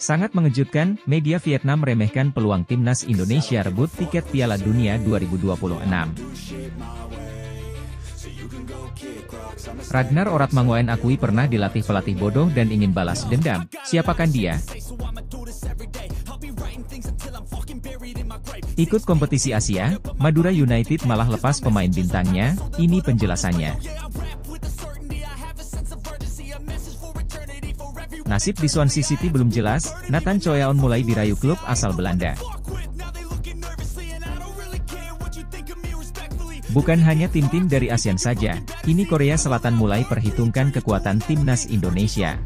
Sangat mengejutkan, media Vietnam meremehkan peluang timnas Indonesia rebut tiket Piala Dunia 2026. Ragnar Oratmangoen akui pernah dilatih pelatih bodoh dan ingin balas dendam. Siapakan dia? Ikut kompetisi Asia, Madura United malah lepas pemain bintangnya, ini penjelasannya. Nasib di Swansea City belum jelas, Nathan Choyaon mulai dirayu klub asal Belanda. Bukan hanya tim-tim dari ASEAN saja, kini Korea Selatan mulai perhitungkan kekuatan timnas Indonesia.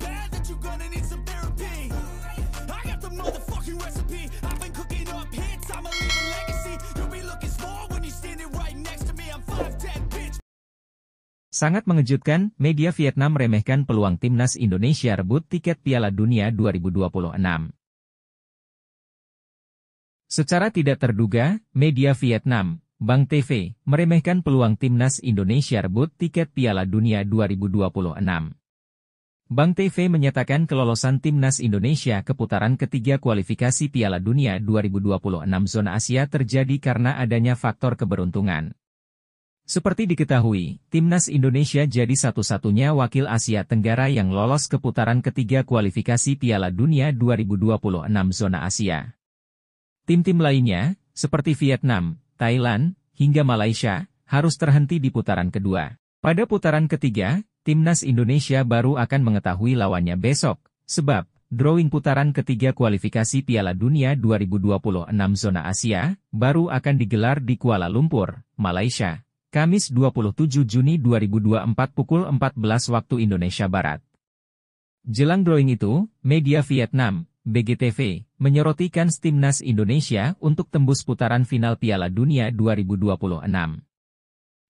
Sangat mengejutkan, media Vietnam meremehkan peluang timnas Indonesia rebut tiket Piala Dunia 2026. Secara tidak terduga, media Vietnam, Bang TV, meremehkan peluang timnas Indonesia rebut tiket Piala Dunia 2026. Bang TV menyatakan kelolosan timnas Indonesia ke putaran ketiga kualifikasi Piala Dunia 2026 zona Asia terjadi karena adanya faktor keberuntungan. Seperti diketahui, timnas Indonesia jadi satu-satunya wakil Asia Tenggara yang lolos ke putaran ketiga kualifikasi Piala Dunia 2026 zona Asia. Tim-tim lainnya, seperti Vietnam, Thailand, hingga Malaysia, harus terhenti di putaran kedua. Pada putaran ketiga, timnas Indonesia baru akan mengetahui lawannya besok, sebab drawing putaran ketiga kualifikasi Piala Dunia 2026 zona Asia baru akan digelar di Kuala Lumpur, Malaysia Kamis 27 Juni 2024 pukul 14 waktu Indonesia Barat. Jelang drawing itu, media Vietnam, BGTV, menyorotikan timnas Indonesia untuk tembus putaran final Piala Dunia 2026.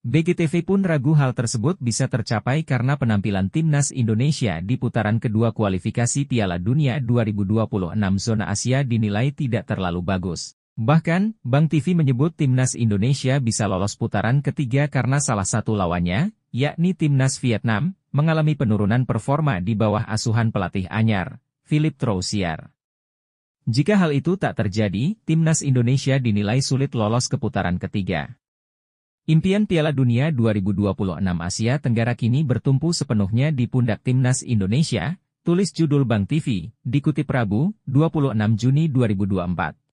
BGTV pun ragu hal tersebut bisa tercapai karena penampilan timnas Indonesia di putaran kedua kualifikasi Piala Dunia 2026 zona Asia dinilai tidak terlalu bagus. Bahkan, Bang TV menyebut timnas Indonesia bisa lolos putaran ketiga karena salah satu lawannya, yakni timnas Vietnam, mengalami penurunan performa di bawah asuhan pelatih Anyar, Philip Troussier. Jika hal itu tak terjadi, timnas Indonesia dinilai sulit lolos ke putaran ketiga. Impian Piala Dunia 2026 Asia Tenggara kini bertumpu sepenuhnya di pundak timnas Indonesia, tulis judul Bang TV, dikutip Rabu, 26 Juni 2024.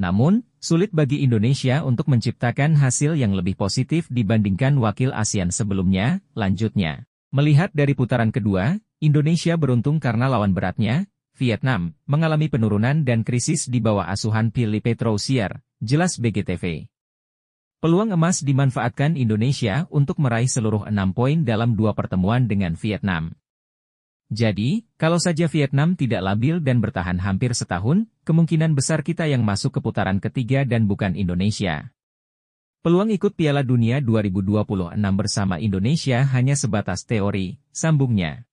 Namun, sulit bagi Indonesia untuk menciptakan hasil yang lebih positif dibandingkan wakil ASEAN sebelumnya, lanjutnya. Melihat dari putaran kedua, Indonesia beruntung karena lawan beratnya, Vietnam, mengalami penurunan dan krisis di bawah asuhan Pili Petrosier, jelas BGTV. Peluang emas dimanfaatkan Indonesia untuk meraih seluruh enam poin dalam dua pertemuan dengan Vietnam. Jadi, kalau saja Vietnam tidak labil dan bertahan hampir setahun, kemungkinan besar kita yang masuk ke putaran ketiga dan bukan Indonesia. Peluang ikut Piala Dunia 2026 bersama Indonesia hanya sebatas teori, sambungnya.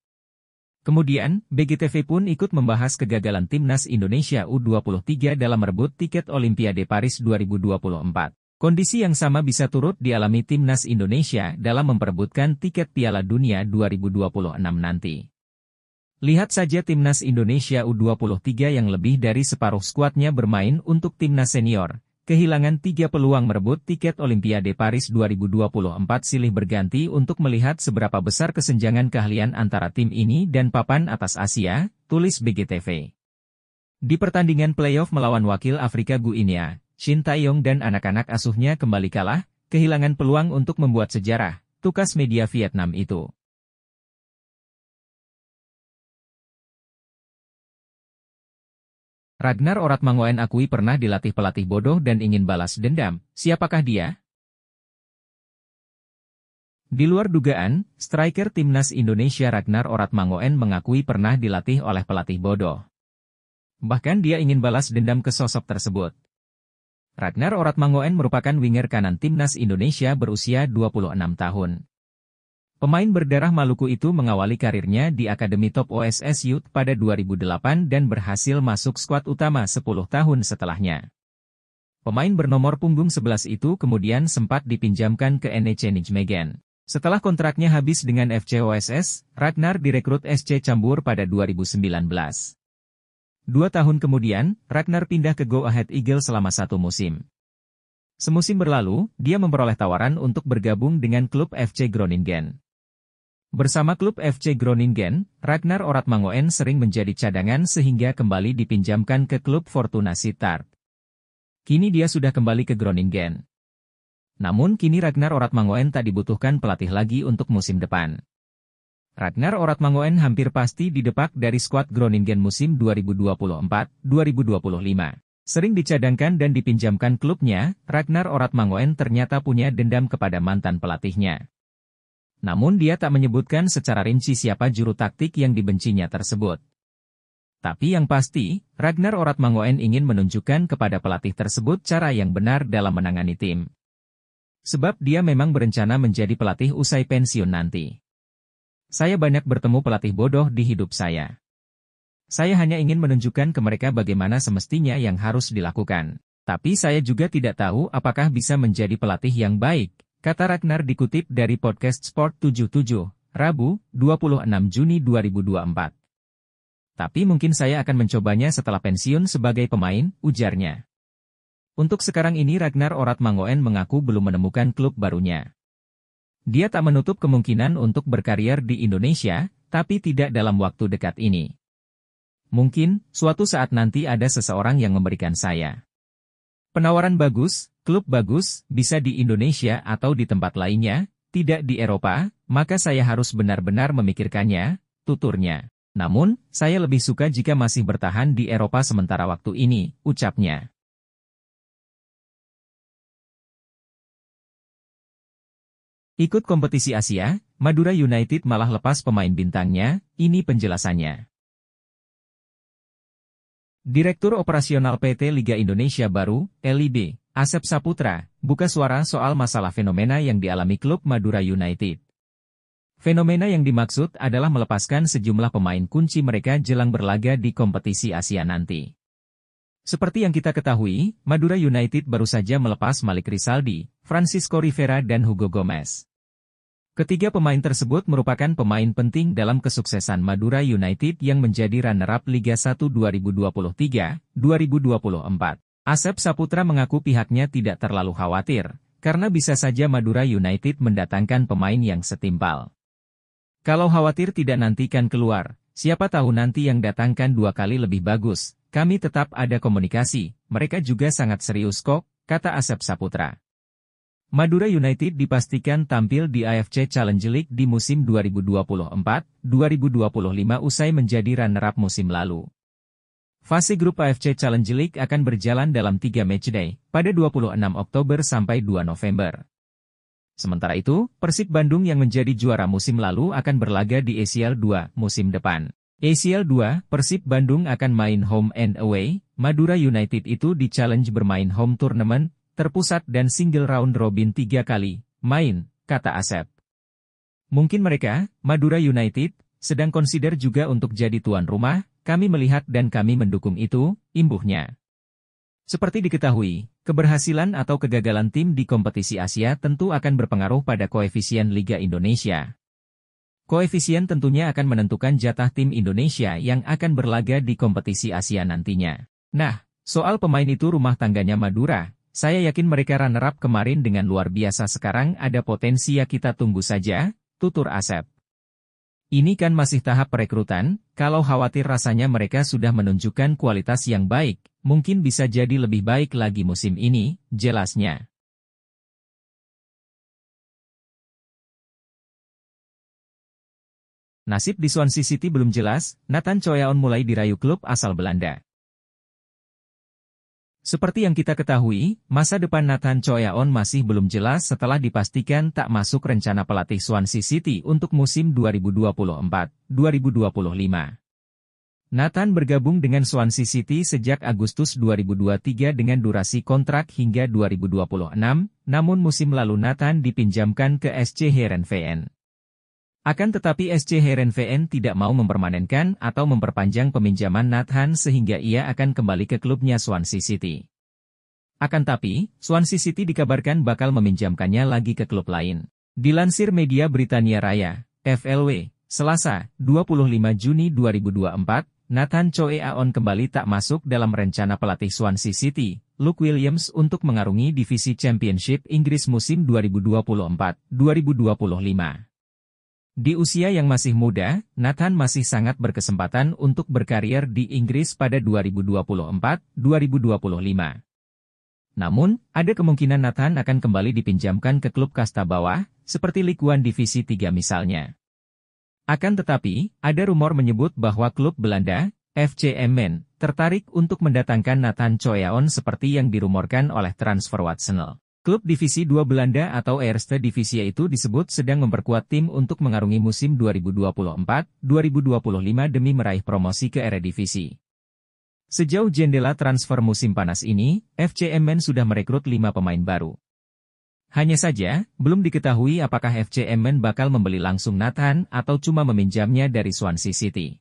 Kemudian, BGTV pun ikut membahas kegagalan timnas Indonesia U23 dalam merebut tiket Olimpiade Paris 2024. Kondisi yang sama bisa turut dialami timnas Indonesia dalam memperebutkan tiket Piala Dunia 2026 nanti. Lihat saja timnas Indonesia U23 yang lebih dari separuh skuadnya bermain untuk timnas senior, kehilangan tiga peluang merebut tiket Olimpiade Paris 2024 silih berganti untuk melihat seberapa besar kesenjangan keahlian antara tim ini dan papan atas Asia, tulis BGTV. Di pertandingan playoff melawan wakil Afrika Guinea, Shin Taeyong dan anak-anak asuhnya kembali kalah, kehilangan peluang untuk membuat sejarah, tukas media Vietnam itu. Ragnar Oratmangoen akui pernah dilatih pelatih bodoh dan ingin balas dendam. Siapakah dia? Di luar dugaan, striker timnas Indonesia Ragnar Oratmangoen mengakui pernah dilatih oleh pelatih bodoh. Bahkan dia ingin balas dendam ke sosok tersebut. Ragnar Oratmangoen merupakan winger kanan timnas Indonesia berusia 26 tahun. Pemain berdarah Maluku itu mengawali karirnya di Akademi Top OSS Youth pada 2008 dan berhasil masuk skuad utama 10 tahun setelahnya. Pemain bernomor punggung 11 itu kemudian sempat dipinjamkan ke NEC Nijmegen. Setelah kontraknya habis dengan FC OSS, Ragnar direkrut SC Cambur pada 2019. Dua tahun kemudian, Ragnar pindah ke Go Ahead Eagle selama satu musim. Semusim berlalu, dia memperoleh tawaran untuk bergabung dengan klub FC Groningen. Bersama klub FC Groningen, Ragnar Oratmangoen sering menjadi cadangan sehingga kembali dipinjamkan ke klub Fortuna Sittard. Kini dia sudah kembali ke Groningen. Namun kini Ragnar Oratmangoen tak dibutuhkan pelatih lagi untuk musim depan. Ragnar Oratmangoen hampir pasti didepak dari skuad Groningen musim 2024-2025. Sering dicadangkan dan dipinjamkan klubnya, Ragnar Oratmangoen ternyata punya dendam kepada mantan pelatihnya. Namun dia tak menyebutkan secara rinci siapa juru taktik yang dibencinya tersebut. Tapi yang pasti, Ragnar Oratmangoen ingin menunjukkan kepada pelatih tersebut cara yang benar dalam menangani tim. Sebab dia memang berencana menjadi pelatih usai pensiun nanti. Saya banyak bertemu pelatih bodoh di hidup saya. Saya hanya ingin menunjukkan ke mereka bagaimana semestinya yang harus dilakukan. Tapi saya juga tidak tahu apakah bisa menjadi pelatih yang baik, Kata Ragnar dikutip dari podcast Sport 77, Rabu, 26 Juni 2024. Tapi mungkin saya akan mencobanya setelah pensiun sebagai pemain, ujarnya. Untuk sekarang ini Ragnar Orat Mangoen mengaku belum menemukan klub barunya. Dia tak menutup kemungkinan untuk berkarier di Indonesia, tapi tidak dalam waktu dekat ini. Mungkin, suatu saat nanti ada seseorang yang memberikan saya. Penawaran bagus, klub bagus, bisa di Indonesia atau di tempat lainnya, tidak di Eropa, maka saya harus benar-benar memikirkannya, tuturnya. Namun, saya lebih suka jika masih bertahan di Eropa sementara waktu ini, ucapnya. Ikut kompetisi Asia, Madura United malah lepas pemain bintangnya, ini penjelasannya. Direktur Operasional PT Liga Indonesia Baru, LIB, Asep Saputra, buka suara soal masalah fenomena yang dialami klub Madura United. Fenomena yang dimaksud adalah melepaskan sejumlah pemain kunci mereka jelang berlaga di kompetisi Asia nanti. Seperti yang kita ketahui, Madura United baru saja melepas Malik Risaldi, Francisco Rivera dan Hugo Gomez. Ketiga pemain tersebut merupakan pemain penting dalam kesuksesan Madura United yang menjadi runner-up Liga 1 2023-2024. Asep Saputra mengaku pihaknya tidak terlalu khawatir, karena bisa saja Madura United mendatangkan pemain yang setimpal. Kalau khawatir tidak nantikan keluar, siapa tahu nanti yang datangkan dua kali lebih bagus, kami tetap ada komunikasi, mereka juga sangat serius kok, kata Asep Saputra. Madura United dipastikan tampil di AFC Challenge League di musim 2024-2025 usai menjadi runner-up musim lalu. Fase grup AFC Challenge League akan berjalan dalam 3 matchday, pada 26 Oktober sampai 2 November. Sementara itu, Persib Bandung yang menjadi juara musim lalu akan berlaga di ACL 2 musim depan. ACL 2, Persib Bandung akan main home and away, Madura United itu di challenge bermain home tournament, terpusat dan single round robin 3 kali, main, kata Asep. Mungkin mereka, Madura United, sedang consider juga untuk jadi tuan rumah, kami melihat dan kami mendukung itu, imbuhnya. Seperti diketahui, keberhasilan atau kegagalan tim di kompetisi Asia tentu akan berpengaruh pada koefisien Liga Indonesia. Koefisien tentunya akan menentukan jatah tim Indonesia yang akan berlaga di kompetisi Asia nantinya. Nah, soal pemain itu rumah tangganya Madura, saya yakin mereka runner-up kemarin dengan luar biasa sekarang ada potensi ya kita tunggu saja, tutur Asep. Ini kan masih tahap perekrutan, kalau khawatir rasanya mereka sudah menunjukkan kualitas yang baik, mungkin bisa jadi lebih baik lagi musim ini, jelasnya. Nasib di Swansea City belum jelas, Nathan Choyaon mulai dirayu klub asal Belanda. Seperti yang kita ketahui, masa depan Nathan Choyaon masih belum jelas setelah dipastikan tak masuk rencana pelatih Swansea City untuk musim 2024-2025. Nathan bergabung dengan Swansea City sejak Agustus 2023 dengan durasi kontrak hingga 2026, namun musim lalu Nathan dipinjamkan ke SC Heerenveen. Akan tetapi SC VN tidak mau mempermanenkan atau memperpanjang peminjaman Nathan sehingga ia akan kembali ke klubnya Swansea City. Akan tapi, Swansea City dikabarkan bakal meminjamkannya lagi ke klub lain. Dilansir media Britania Raya, FLW, Selasa, 25 Juni 2024, Nathan Choe Aon kembali tak masuk dalam rencana pelatih Swansea City, Luke Williams untuk mengarungi divisi Championship Inggris musim 2024-2025. Di usia yang masih muda, Nathan masih sangat berkesempatan untuk berkarier di Inggris pada 2024-2025. Namun, ada kemungkinan Nathan akan kembali dipinjamkan ke klub kasta bawah, seperti Likuan Divisi 3 misalnya. Akan tetapi, ada rumor menyebut bahwa klub Belanda, FC Emmen, tertarik untuk mendatangkan Nathan Choyaon seperti yang dirumorkan oleh Transfer Watsonel. Klub Divisi 2 Belanda atau Eerste Divisie itu disebut sedang memperkuat tim untuk mengarungi musim 2024-2025 demi meraih promosi ke Eredivisie. Sejauh jendela transfer musim panas ini, FC Men sudah merekrut 5 pemain baru. Hanya saja, belum diketahui apakah FC Men bakal membeli langsung Nathan atau cuma meminjamnya dari Swansea City.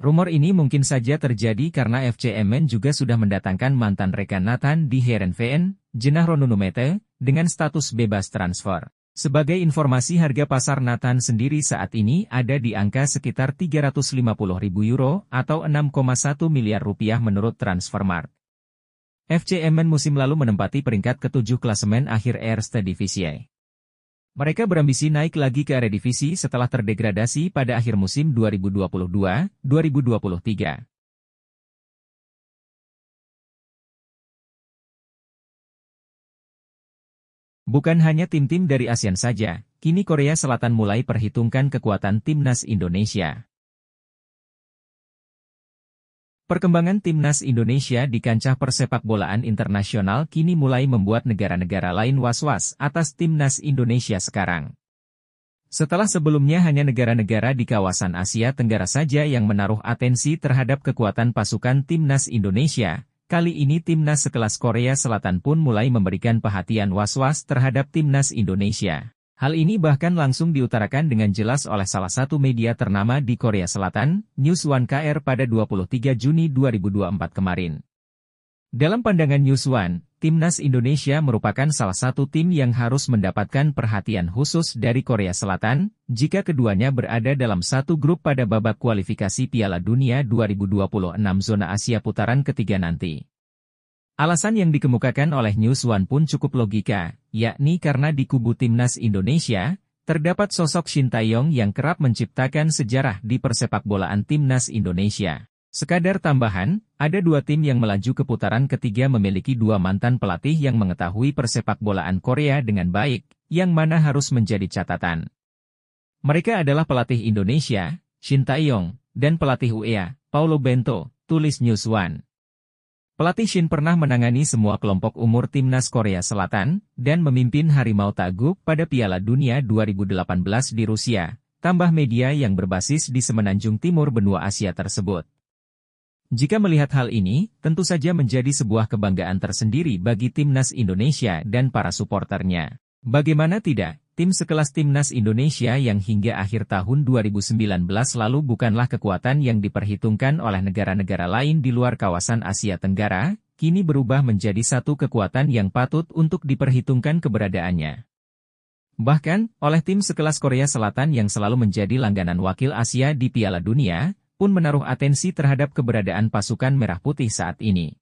Rumor ini mungkin saja terjadi karena FC Men juga sudah mendatangkan mantan rekan Nathan di Herenveen, Jenah Ronunumete, dengan status bebas transfer. Sebagai informasi harga pasar Nathan sendiri saat ini ada di angka sekitar 350 ribu euro atau 6,1 miliar rupiah menurut Transfermarkt. FC Emen musim lalu menempati peringkat ketujuh klasemen akhir Erste Divisie. Mereka berambisi naik lagi ke area divisi setelah terdegradasi pada akhir musim 2022-2023. Bukan hanya tim-tim dari ASEAN saja, kini Korea Selatan mulai perhitungkan kekuatan timnas Indonesia. Perkembangan timnas Indonesia di kancah persepak bolaan internasional kini mulai membuat negara-negara lain was-was atas timnas Indonesia sekarang. Setelah sebelumnya hanya negara-negara di kawasan Asia Tenggara saja yang menaruh atensi terhadap kekuatan pasukan timnas Indonesia, Kali ini timnas sekelas Korea Selatan pun mulai memberikan perhatian was-was terhadap timnas Indonesia. Hal ini bahkan langsung diutarakan dengan jelas oleh salah satu media ternama di Korea Selatan, News One KR pada 23 Juni 2024 kemarin. Dalam pandangan Yuswan, Timnas Indonesia merupakan salah satu tim yang harus mendapatkan perhatian khusus dari Korea Selatan, jika keduanya berada dalam satu grup pada babak kualifikasi Piala Dunia 2026 zona Asia putaran ketiga nanti. Alasan yang dikemukakan oleh News One pun cukup logika, yakni karena di kubu Timnas Indonesia, terdapat sosok Shin Taeyong yang kerap menciptakan sejarah di persepak bolaan Timnas Indonesia. Sekadar tambahan, ada dua tim yang melaju ke putaran ketiga memiliki dua mantan pelatih yang mengetahui persepak bolaan Korea dengan baik, yang mana harus menjadi catatan. Mereka adalah pelatih Indonesia, Shin Taeyong, dan pelatih UEA, Paulo Bento, tulis News One. Pelatih Shin pernah menangani semua kelompok umur timnas Korea Selatan, dan memimpin Harimau Taguk pada Piala Dunia 2018 di Rusia, tambah media yang berbasis di semenanjung timur benua Asia tersebut. Jika melihat hal ini, tentu saja menjadi sebuah kebanggaan tersendiri bagi timnas Indonesia dan para suporternya. Bagaimana tidak, tim sekelas timnas Indonesia yang hingga akhir tahun 2019 lalu bukanlah kekuatan yang diperhitungkan oleh negara-negara lain di luar kawasan Asia Tenggara, kini berubah menjadi satu kekuatan yang patut untuk diperhitungkan keberadaannya. Bahkan, oleh tim sekelas Korea Selatan yang selalu menjadi langganan wakil Asia di Piala Dunia, pun menaruh atensi terhadap keberadaan pasukan merah putih saat ini.